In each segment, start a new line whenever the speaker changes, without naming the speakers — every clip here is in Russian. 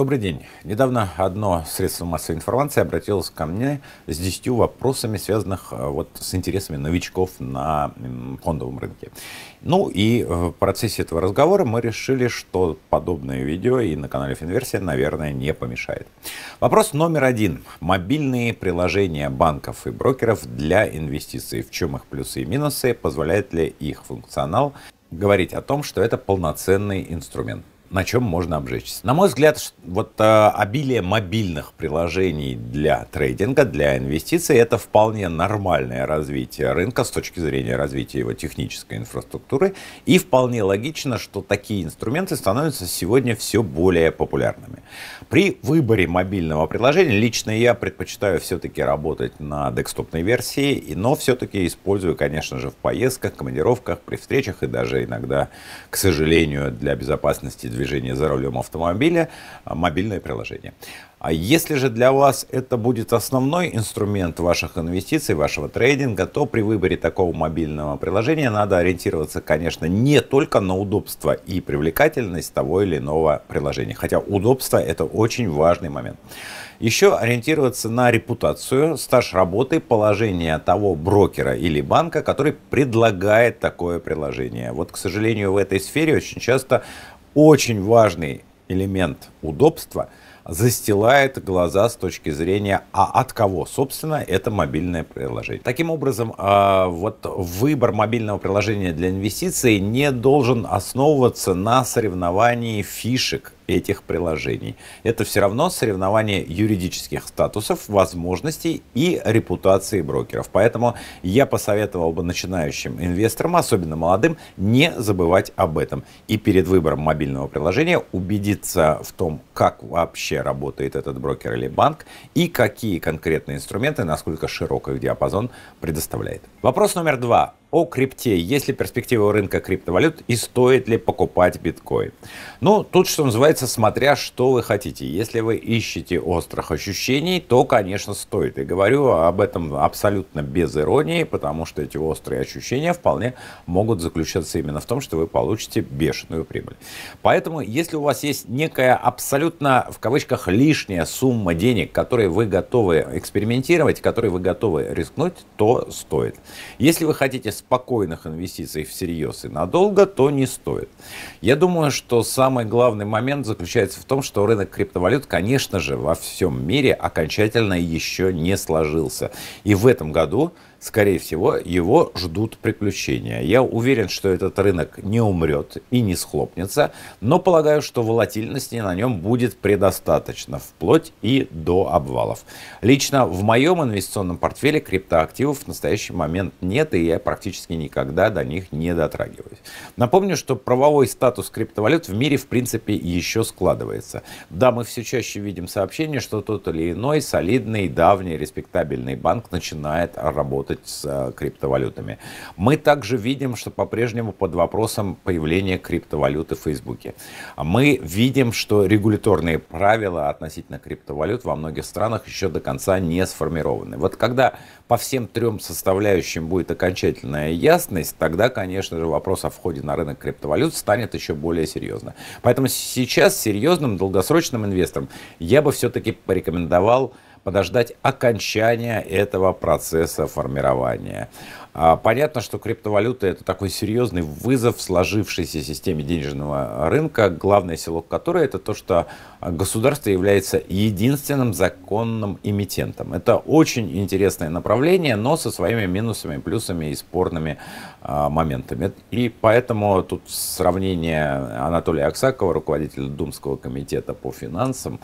Добрый день. Недавно одно средство массовой информации обратилось ко мне с 10 вопросами, связанных э, вот с интересами новичков на фондовом рынке. Ну и э, в процессе этого разговора мы решили, что подобное видео и на канале Финверсия, наверное, не помешает. Вопрос номер один. Мобильные приложения банков и брокеров для инвестиций. В чем их плюсы и минусы? Позволяет ли их функционал говорить о том, что это полноценный инструмент? на чем можно обжечься. На мой взгляд, вот э, обилие мобильных приложений для трейдинга, для инвестиций, это вполне нормальное развитие рынка с точки зрения развития его технической инфраструктуры. И вполне логично, что такие инструменты становятся сегодня все более популярными. При выборе мобильного приложения лично я предпочитаю все-таки работать на декстопной версии, но все-таки использую, конечно же, в поездках, командировках, при встречах и даже иногда, к сожалению, для безопасности движения движения за рулем автомобиля а, мобильное приложение. А если же для вас это будет основной инструмент ваших инвестиций, вашего трейдинга, то при выборе такого мобильного приложения надо ориентироваться, конечно, не только на удобство и привлекательность того или иного приложения. Хотя удобство это очень важный момент. Еще ориентироваться на репутацию, стаж работы, положение того брокера или банка, который предлагает такое приложение. Вот, к сожалению, в этой сфере очень часто очень важный элемент удобства застилает глаза с точки зрения, а от кого, собственно, это мобильное приложение. Таким образом, а, вот выбор мобильного приложения для инвестиций не должен основываться на соревновании фишек этих приложений. Это все равно соревнование юридических статусов, возможностей и репутации брокеров. Поэтому я посоветовал бы начинающим инвесторам, особенно молодым, не забывать об этом. И перед выбором мобильного приложения убедиться в том, как вообще работает этот брокер или банк и какие конкретные инструменты, насколько широк их диапазон предоставляет. Вопрос номер два о крипте, есть ли перспектива рынка криптовалют и стоит ли покупать биткоин. Ну, тут, что называется, смотря что вы хотите. Если вы ищете острых ощущений, то, конечно, стоит. И говорю об этом абсолютно без иронии, потому что эти острые ощущения вполне могут заключаться именно в том, что вы получите бешеную прибыль. Поэтому, если у вас есть некая абсолютно, в кавычках, лишняя сумма денег, которые вы готовы экспериментировать, которые вы готовы рискнуть, то стоит. Если вы хотите спокойных инвестиций всерьез и надолго, то не стоит. Я думаю, что самый главный момент заключается в том, что рынок криптовалют, конечно же, во всем мире окончательно еще не сложился. И в этом году скорее всего, его ждут приключения. Я уверен, что этот рынок не умрет и не схлопнется, но полагаю, что волатильности на нем будет предостаточно, вплоть и до обвалов. Лично в моем инвестиционном портфеле криптоактивов в настоящий момент нет, и я практически никогда до них не дотрагиваюсь. Напомню, что правовой статус криптовалют в мире, в принципе, еще складывается. Да, мы все чаще видим сообщения, что тот или иной солидный, давний, респектабельный банк начинает работать работать с э, криптовалютами. Мы также видим, что по-прежнему под вопросом появления криптовалюты в Фейсбуке. Мы видим, что регуляторные правила относительно криптовалют во многих странах еще до конца не сформированы. Вот когда по всем трем составляющим будет окончательная ясность, тогда, конечно же, вопрос о входе на рынок криптовалют станет еще более серьезным. Поэтому сейчас серьезным долгосрочным инвесторам я бы все-таки порекомендовал подождать окончания этого процесса формирования. А, понятно, что криптовалюта это такой серьезный вызов в сложившейся системе денежного рынка, главное селок которой это то, что государство является единственным законным эмитентом. Это очень интересное направление, но со своими минусами, плюсами и спорными а, моментами. И поэтому тут сравнение Анатолия Аксакова, руководителя Думского комитета по финансам,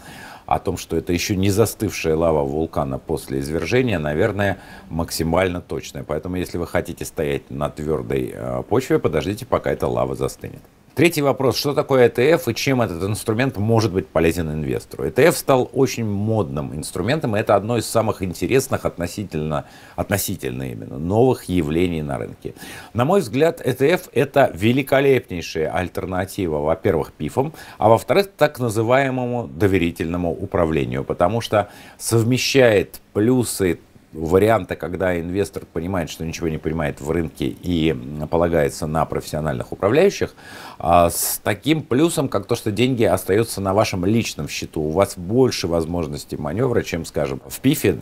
о том, что это еще не застывшая лава вулкана после извержения, наверное, максимально точная. Поэтому, если вы хотите стоять на твердой э, почве, подождите, пока эта лава застынет. Третий вопрос, что такое ETF и чем этот инструмент может быть полезен инвестору? ETF стал очень модным инструментом, и это одно из самых интересных относительно, относительно именно, новых явлений на рынке. На мой взгляд, ETF это великолепнейшая альтернатива, во-первых, ПИФам, а во-вторых, так называемому доверительному управлению, потому что совмещает плюсы варианта, когда инвестор понимает, что ничего не понимает в рынке и полагается на профессиональных управляющих, а, с таким плюсом, как то, что деньги остаются на вашем личном счету. У вас больше возможностей маневра, чем, скажем, в ПИФе,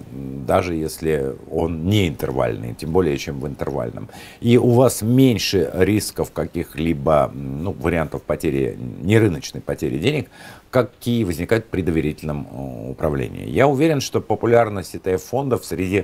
даже если он не интервальный, тем более, чем в интервальном. И у вас меньше рисков каких-либо ну, вариантов потери, нерыночной потери денег, какие возникают при доверительном э, управлении. Я уверен, что популярность ETF-фондов среди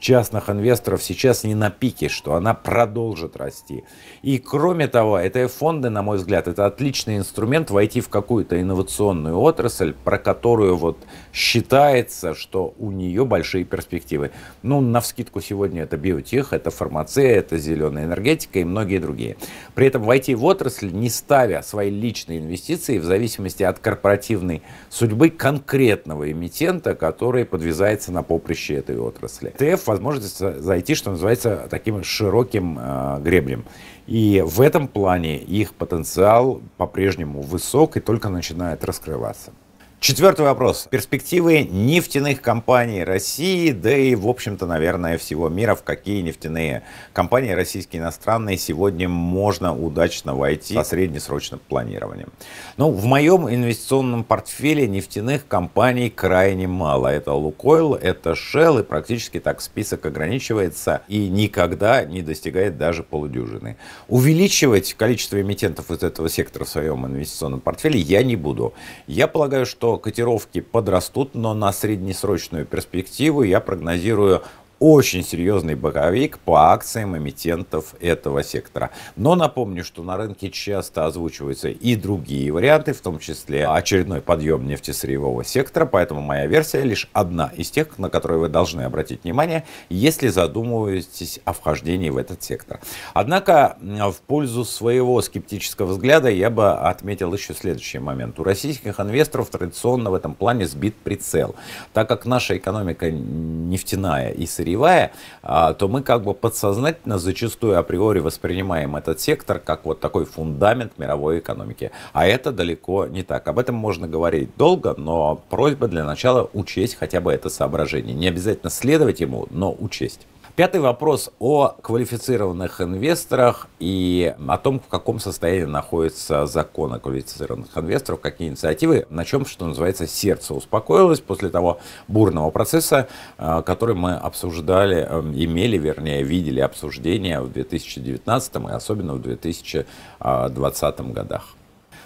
частных инвесторов сейчас не на пике, что она продолжит расти. И кроме того, это фонды, на мой взгляд, это отличный инструмент войти в какую-то инновационную отрасль, про которую вот считается, что у нее большие перспективы. Ну, на вскидку сегодня это биотех, это фармация, это зеленая энергетика и многие другие. При этом войти в отрасль, не ставя свои личные инвестиции в зависимости от корпоративной судьбы конкретного эмитента, который подвязается на поприще этой отрасли. ТФ возможность зайти, что называется, таким широким э, гребнем. И в этом плане их потенциал по-прежнему высок и только начинает раскрываться. Четвертый вопрос. Перспективы нефтяных компаний России, да и, в общем-то, наверное, всего мира, в какие нефтяные компании российские иностранные сегодня можно удачно войти со среднесрочным планированием. Ну, в моем инвестиционном портфеле нефтяных компаний крайне мало. Это Лукойл, это Shell, и практически так список ограничивается и никогда не достигает даже полудюжины. Увеличивать количество эмитентов из этого сектора в своем инвестиционном портфеле я не буду. Я полагаю, что котировки подрастут, но на среднесрочную перспективу я прогнозирую очень серьезный боковик по акциям эмитентов этого сектора. Но напомню, что на рынке часто озвучиваются и другие варианты, в том числе очередной подъем нефтесырьевого сектора, поэтому моя версия лишь одна из тех, на которые вы должны обратить внимание, если задумываетесь о вхождении в этот сектор. Однако в пользу своего скептического взгляда я бы отметил еще следующий момент. У российских инвесторов традиционно в этом плане сбит прицел, так как наша экономика нефтяная и сырьевая, сырьевая, а, то мы как бы подсознательно зачастую априори воспринимаем этот сектор как вот такой фундамент мировой экономики. А это далеко не так. Об этом можно говорить долго, но просьба для начала учесть хотя бы это соображение. Не обязательно следовать ему, но учесть. Пятый вопрос о квалифицированных инвесторах и о том, в каком состоянии находится закон о квалифицированных инвесторах, какие инициативы, на чем, что называется, сердце успокоилось после того бурного процесса, э, который мы обсуждали, э, имели, вернее, видели обсуждения в 2019 и особенно в 2020 а, годах.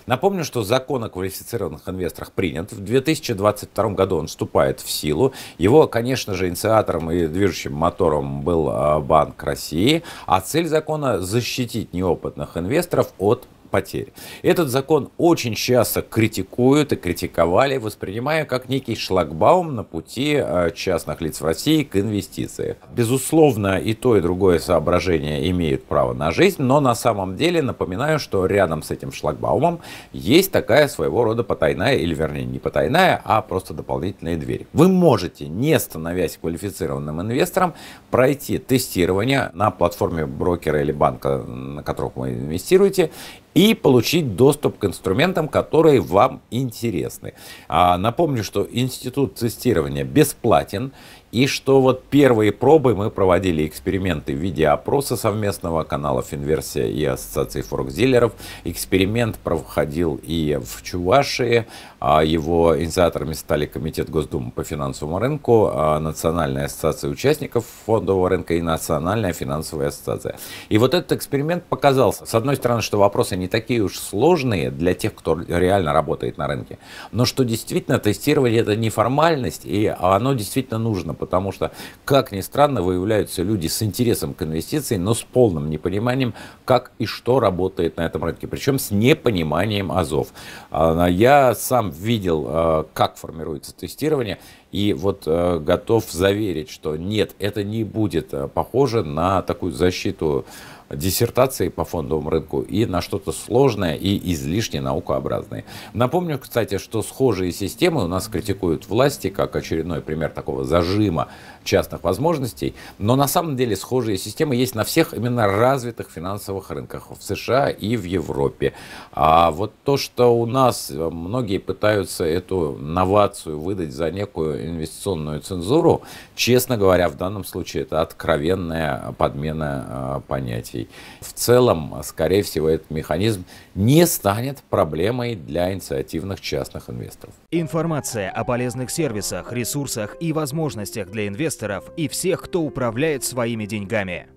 Напомню, что закон о квалифицированных инвесторах принят. В 2022 году он вступает в силу. Его, конечно же, инициатором и движущим мотором был а, Банк России. А цель закона – защитить неопытных инвесторов от потерь. Этот закон очень часто критикуют и критиковали, воспринимая как некий шлагбаум на пути э, частных лиц в России к инвестициям. Безусловно, и то, и другое соображение имеют право на жизнь, но на самом деле напоминаю, что рядом с этим шлагбаумом есть такая своего рода потайная, или вернее не потайная, а просто дополнительная дверь. Вы можете, не становясь квалифицированным инвестором, пройти тестирование на платформе брокера или банка, на которых вы инвестируете, и получить доступ к инструментам, которые вам интересны. А, напомню, что институт тестирования бесплатен, и что вот первые пробы мы проводили эксперименты в виде опроса совместного канала Финверсия и Ассоциации форекс-дилеров. Эксперимент проходил и в Чувашии. А его инициаторами стали Комитет Госдумы по финансовому рынку, а Национальная ассоциация участников фондового рынка и Национальная финансовая ассоциация. И вот этот эксперимент показался, с одной стороны, что вопросы не такие уж сложные для тех, кто реально работает на рынке, но что действительно тестирование это не формальность, и оно действительно нужно, потому что, как ни странно, выявляются люди с интересом к инвестициям, но с полным непониманием, как и что работает на этом рынке, причем с непониманием азов. А, я сам видел, а, как формируется тестирование, и вот а, готов заверить, что нет, это не будет похоже на такую защиту диссертации по фондовому рынку и на что-то сложное и излишне наукообразное. Напомню, кстати, что схожие системы у нас критикуют власти как очередной пример такого зажима частных возможностей, но на самом деле схожие системы есть на всех именно развитых финансовых рынках в США и в Европе. А вот то, что у нас э, многие пытаются эту новацию выдать за некую инвестиционную цензуру, честно говоря, в данном случае это откровенная подмена э, понятий. В целом, скорее всего, этот механизм не станет проблемой для инициативных частных инвесторов. Информация о полезных сервисах, ресурсах и возможностях для инвесторов инвесторов и всех, кто управляет своими деньгами.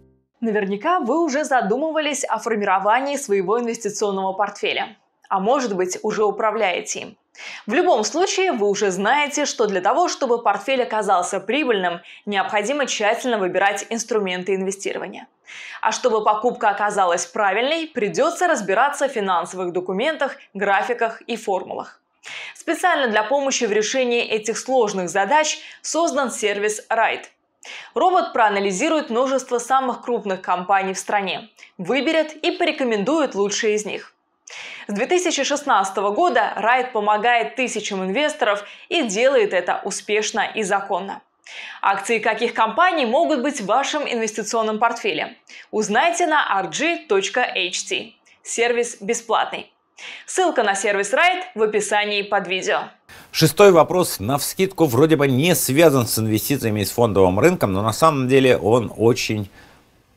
Наверняка вы уже задумывались о формировании своего инвестиционного портфеля. А может быть, уже управляете им. В любом случае, вы уже знаете, что для того, чтобы портфель оказался прибыльным, необходимо тщательно выбирать инструменты инвестирования. А чтобы покупка оказалась правильной, придется разбираться в финансовых документах, графиках и формулах. Специально для помощи в решении этих сложных задач создан сервис Ride. Робот проанализирует множество самых крупных компаний в стране, выберет и порекомендует лучшие из них. С 2016 года Райт помогает тысячам инвесторов и делает это успешно и законно. Акции каких компаний могут быть в вашем инвестиционном портфеле? Узнайте на rg.ht. Сервис бесплатный. Ссылка на сервис Райт в описании под видео. Шестой вопрос, на вскидку вроде бы не связан с инвестициями и с фондовым рынком, но на самом деле он очень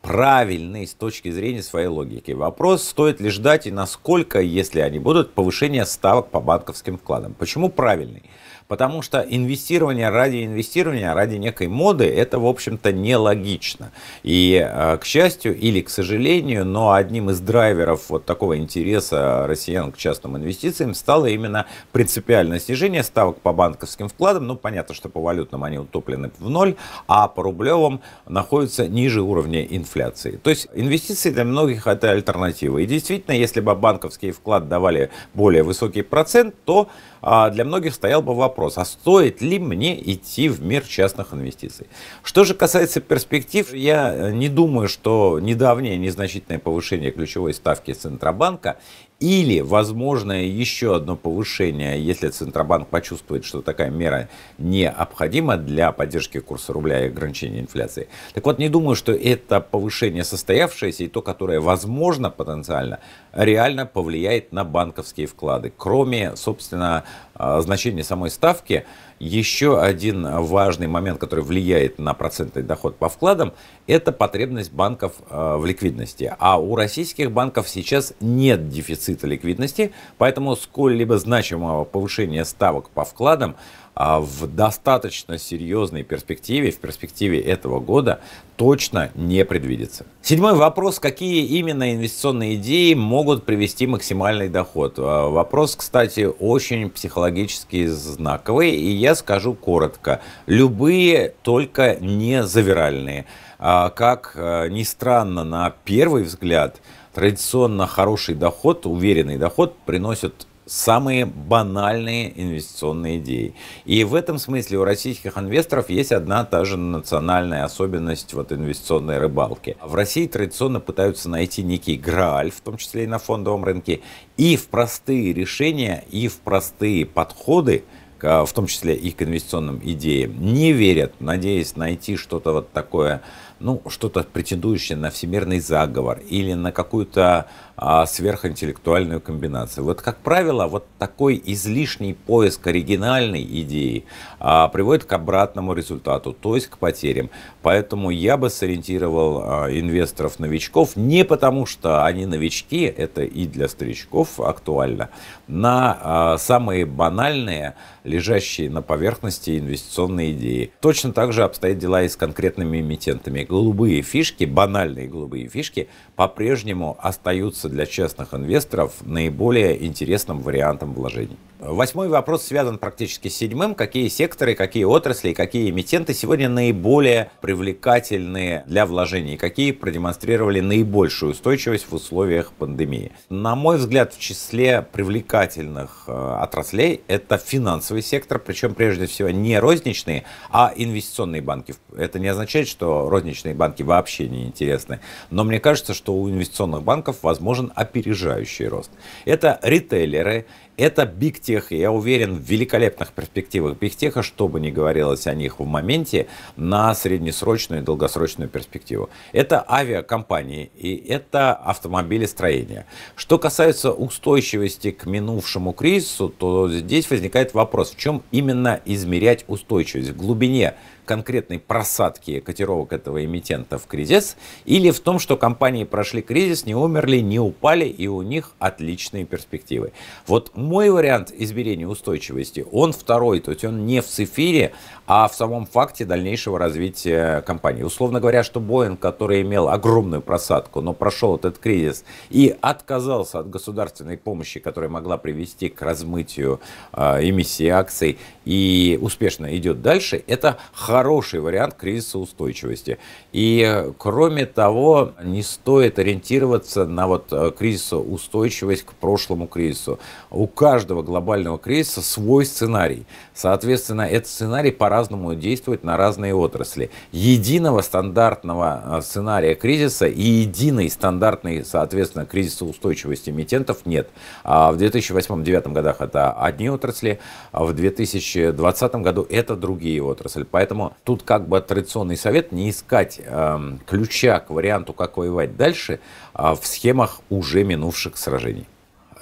правильный с точки зрения своей логики. Вопрос, стоит ли ждать и насколько, если они будут, повышение ставок по банковским вкладам. Почему правильный? Потому что инвестирование ради инвестирования, ради некой моды, это, в общем-то, нелогично. И, а, к счастью или к сожалению, но одним из драйверов вот такого интереса россиян к частным инвестициям стало именно принципиальное снижение ставок по банковским вкладам. Ну, понятно, что по валютным они утоплены в ноль, а по рублевым находятся ниже уровня инфляции. То есть инвестиции для многих это альтернатива. И действительно, если бы банковские вклады давали более высокий процент, то а, для многих стоял бы вопрос, вопрос, а стоит ли мне идти в мир частных инвестиций? Что же касается перспектив, я э, не думаю, что недавнее незначительное повышение ключевой ставки Центробанка или, возможно, еще одно повышение, если Центробанк почувствует, что такая мера необходима для поддержки курса рубля и ограничения инфляции. Так вот, не думаю, что это повышение состоявшееся и то, которое возможно потенциально, реально повлияет на банковские вклады. Кроме, собственно, а, значения самой ставки, еще один важный момент, который влияет на процентный доход по вкладам, это потребность банков э, в ликвидности. А у российских банков сейчас нет дефицита ликвидности, поэтому сколь-либо значимого повышения ставок по вкладам – а в достаточно серьезной перспективе, в перспективе этого года, точно не предвидится. Седьмой вопрос. Какие именно инвестиционные идеи могут привести максимальный доход? А, вопрос, кстати, очень психологически знаковый, и я скажу коротко. Любые, только не завиральные. А, как ни странно, на первый взгляд, традиционно хороший доход, уверенный доход приносят самые банальные инвестиционные идеи. И в этом смысле у российских инвесторов есть одна та же национальная особенность вот инвестиционной рыбалки. В России традиционно пытаются найти некий грааль, в том числе и на фондовом рынке, и в простые решения, и в простые подходы, а, в том числе и к инвестиционным идеям, не верят, надеясь найти что-то вот такое, ну, что-то претендующее на всемирный заговор или на какую-то а, сверхинтеллектуальную комбинацию. Вот, как правило, вот такой излишний поиск оригинальной идеи а, приводит к обратному результату, то есть к потерям. Поэтому я бы сориентировал а, инвесторов-новичков не потому, что они новички, это и для старичков актуально, на а, самые банальные, лежащие на поверхности инвестиционные идеи. Точно так же обстоят дела и с конкретными эмитентами. Голубые фишки, банальные голубые фишки, по-прежнему остаются для частных инвесторов наиболее интересным вариантом вложений. Восьмой вопрос связан практически с седьмым. Какие секторы, какие отрасли, и какие эмитенты сегодня наиболее привлекательные для вложений? Какие продемонстрировали наибольшую устойчивость в условиях пандемии? На мой взгляд, в числе привлекательных э, отраслей это финансовый сектор, причем прежде всего не розничные, а инвестиционные банки. Это не означает, что розничные банки вообще не интересны, но мне кажется, что у инвестиционных банков возможно возможен опережающий рост. Это ритейлеры, это Биг Тех, я уверен в великолепных перспективах Биг Теха, что бы ни говорилось о них в моменте, на среднесрочную и долгосрочную перспективу. Это авиакомпании и это автомобилестроение. Что касается устойчивости к минувшему кризису, то здесь возникает вопрос, в чем именно измерять устойчивость? В глубине конкретной просадки котировок этого эмитента в кризис или в том, что компании прошли кризис, не умерли, не упали и у них отличные перспективы. Вот мой вариант измерения устойчивости, он второй, то есть он не в цифире, а в самом факте дальнейшего развития компании. Условно говоря, что Boeing, который имел огромную просадку, но прошел этот кризис и отказался от государственной помощи, которая могла привести к размытию э, эмиссии акций и успешно идет дальше, это хороший вариант кризиса устойчивости. И кроме того, не стоит ориентироваться на вот э, кризисоустойчивость к прошлому кризису. У каждого глобального кризиса свой сценарий. Соответственно, этот сценарий по-разному действует на разные отрасли. Единого стандартного а, сценария кризиса и единой стандартной, соответственно, кризиса устойчивости эмитентов нет. А в 2008-2009 годах это одни отрасли, а в 2020 году это другие отрасли. Поэтому тут как бы традиционный совет не искать э, ключа к варианту, как воевать дальше, э, в схемах уже минувших сражений.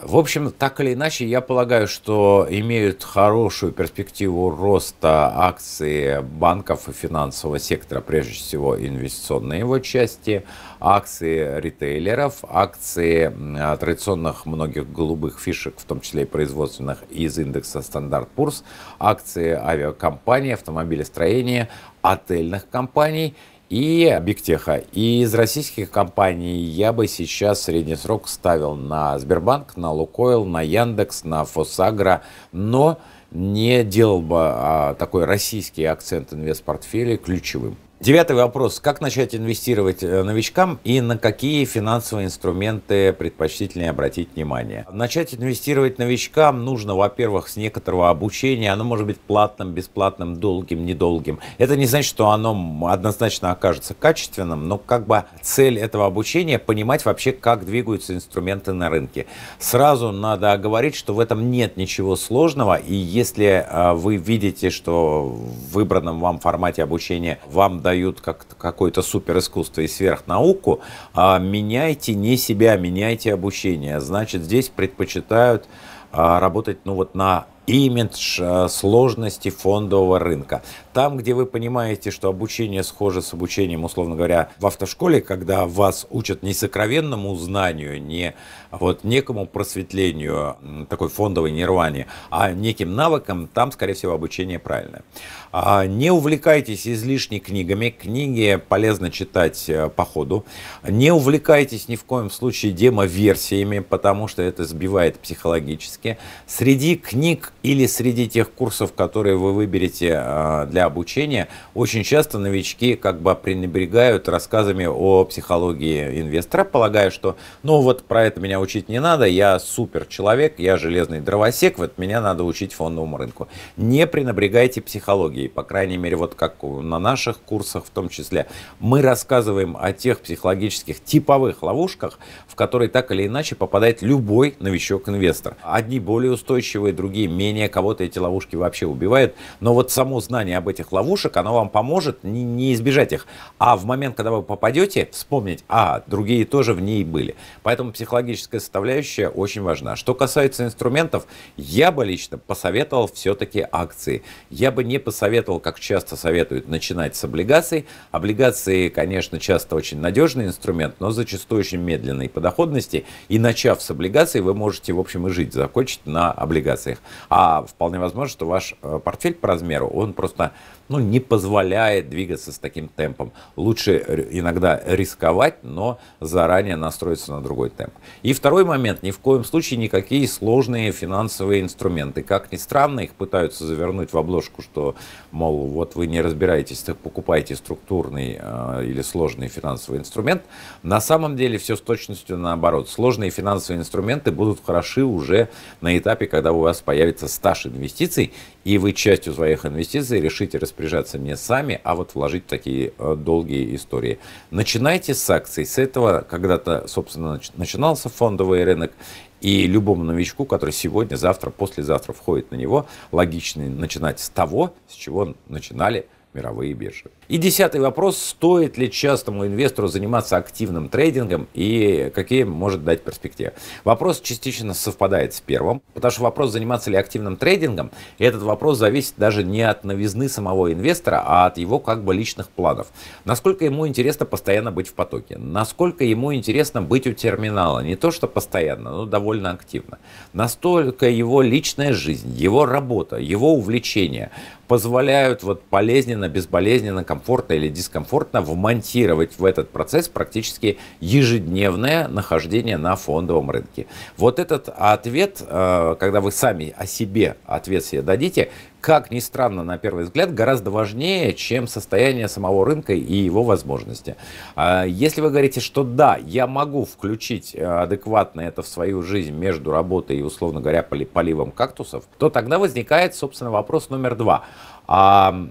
В общем, так или иначе, я полагаю, что имеют хорошую перспективу роста акции банков и финансового сектора, прежде всего инвестиционной его части, акции ритейлеров, акции традиционных многих голубых фишек, в том числе и производственных из индекса Стандарт Пурс, акции авиакомпаний, автомобилестроения, отельных компаний – и Бигтеха. И из российских компаний я бы сейчас средний срок ставил на Сбербанк, на Лукойл, на Яндекс, на Фосагра, но не делал бы а, такой российский акцент инвестпортфеля ключевым. Девятый вопрос. Как начать инвестировать э, новичкам и на какие финансовые инструменты предпочтительнее обратить внимание? Начать инвестировать новичкам нужно, во-первых, с некоторого обучения. Оно может быть платным, бесплатным, долгим, недолгим. Это не значит, что оно однозначно окажется качественным, но как бы цель этого обучения – понимать вообще, как двигаются инструменты на рынке. Сразу надо говорить, что в этом нет ничего сложного, и если э, вы видите, что в выбранном вам формате обучения вам создают как какое-то супер искусство и сверхнауку, а меняйте не себя, меняйте обучение. Значит, здесь предпочитают а, работать ну, вот на имидж а, сложности фондового рынка. Там, где вы понимаете, что обучение схоже с обучением, условно говоря, в автошколе, когда вас учат не сокровенному знанию, не вот некому просветлению, такой фондовой нирване, а неким навыкам, там, скорее всего, обучение правильное. А, не увлекайтесь излишней книгами. Книги полезно читать э, по ходу. Не увлекайтесь ни в коем случае демо версиями, потому что это сбивает психологически. Среди книг или среди тех курсов, которые вы выберете а, для обучения, очень часто новички как бы пренебрегают рассказами о психологии инвестора, полагая, что ну вот про это меня учить не надо, я супер человек, я железный дровосек, вот меня надо учить фондовому рынку. Не пренебрегайте психологией по крайней мере, вот как на наших курсах в том числе, мы рассказываем о тех психологических типовых ловушках, в которые так или иначе попадает любой новичок-инвестор. Одни более устойчивые, другие менее, кого-то эти ловушки вообще убивают, но вот само знание об этих ловушек, оно вам поможет не, не избежать их, а в момент, когда вы попадете, вспомнить, а, другие тоже в ней были. Поэтому психологическая составляющая очень важна. Что касается инструментов, я бы лично посоветовал все-таки акции. Я бы не посоветовал советовал, как часто советуют, начинать с облигаций. Облигации, конечно, часто очень надежный инструмент, но зачастую очень медленный по доходности. И начав с облигаций, вы можете, в общем, и жить, закончить на облигациях. А вполне возможно, что ваш э, портфель по размеру, он просто ну, не позволяет двигаться с таким темпом. Лучше иногда рисковать, но заранее настроиться на другой темп. И второй момент, ни в коем случае никакие сложные финансовые инструменты. Как ни странно, их пытаются завернуть в обложку, что мол, вот вы не разбираетесь, так покупайте структурный э, или сложный финансовый инструмент. На самом деле все с точностью наоборот. Сложные финансовые инструменты будут хороши уже на этапе, когда у вас появится стаж инвестиций, и вы частью своих инвестиций решите распоряжаться не сами, а вот вложить в такие э, долгие истории. Начинайте с акций. С этого когда-то, собственно, начинался фондовый рынок, и любому новичку, который сегодня, завтра, послезавтра входит на него, логично начинать с того, с чего начинали мировые биржи. И десятый вопрос, стоит ли частному инвестору заниматься активным трейдингом и какие может дать перспективы? Вопрос частично совпадает с первым, потому что вопрос, заниматься ли активным трейдингом, этот вопрос зависит даже не от новизны самого инвестора, а от его как бы личных планов. Насколько ему интересно постоянно быть в потоке, насколько ему интересно быть у терминала, не то что постоянно, но довольно активно, настолько его личная жизнь, его работа, его увлечение, позволяют вот болезненно, безболезненно, комфортно или дискомфортно вмонтировать в этот процесс практически ежедневное нахождение на фондовом рынке. Вот этот ответ, э, когда вы сами о себе ответ себе дадите, как ни странно, на первый взгляд, гораздо важнее, чем состояние самого рынка и его возможности. А, если вы говорите, что да, я могу включить э, адекватно это в свою жизнь между работой и, условно говоря, поливом кактусов, то тогда возникает, собственно, вопрос номер два. А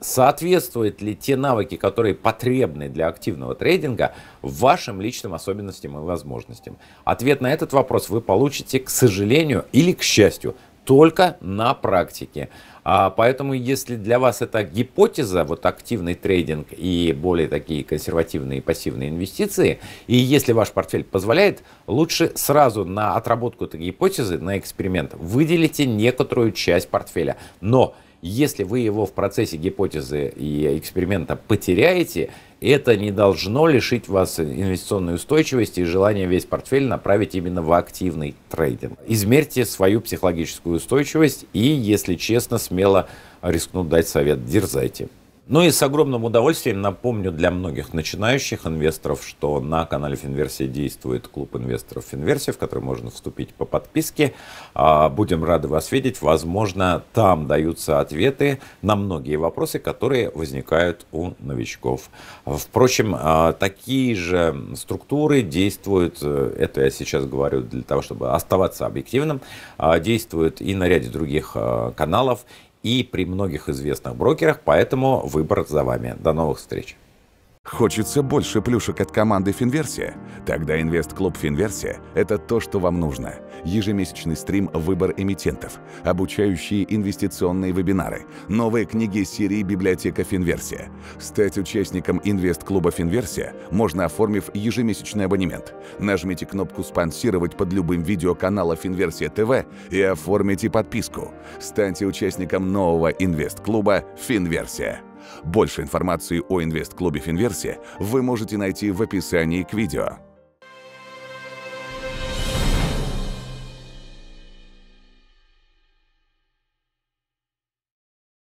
соответствуют ли те навыки, которые потребны для активного трейдинга, вашим личным особенностям и возможностям? Ответ на этот вопрос вы получите, к сожалению или к счастью, только на практике. А поэтому, если для вас это гипотеза, вот активный трейдинг и более такие консервативные и пассивные инвестиции, и если ваш портфель позволяет, лучше сразу на отработку этой гипотезы, на эксперимент, выделите некоторую часть портфеля. Но если вы его в процессе гипотезы и эксперимента потеряете, это не должно лишить вас инвестиционной устойчивости и желания весь портфель направить именно в активный трейдинг. Измерьте свою психологическую устойчивость и, если честно, смело рискну дать совет, дерзайте. Ну и с огромным удовольствием напомню для многих начинающих инвесторов, что на канале Финверсия действует клуб инвесторов Финверсия, в который можно вступить по подписке. А, будем рады вас видеть. Возможно, там даются ответы на многие вопросы, которые возникают у новичков. Впрочем, а, такие же структуры действуют, э, это я сейчас говорю для того, чтобы оставаться объективным, а, действуют и на ряде других каналов и при многих известных брокерах, поэтому выбор за вами. До новых встреч! Хочется больше плюшек от команды Финверсия? Тогда Инвест-клуб Финверсия – это то, что вам нужно. Ежемесячный стрим «Выбор эмитентов», обучающие инвестиционные вебинары, новые книги серии «Библиотека Финверсия». Стать участником Инвест-клуба Финверсия можно, оформив ежемесячный абонемент. Нажмите кнопку «Спонсировать» под любым видео канала Финверсия ТВ и оформите подписку. Станьте участником нового Инвест-клуба Финверсия. Больше информации о инвест-клубе Финверсия вы можете найти в описании к видео.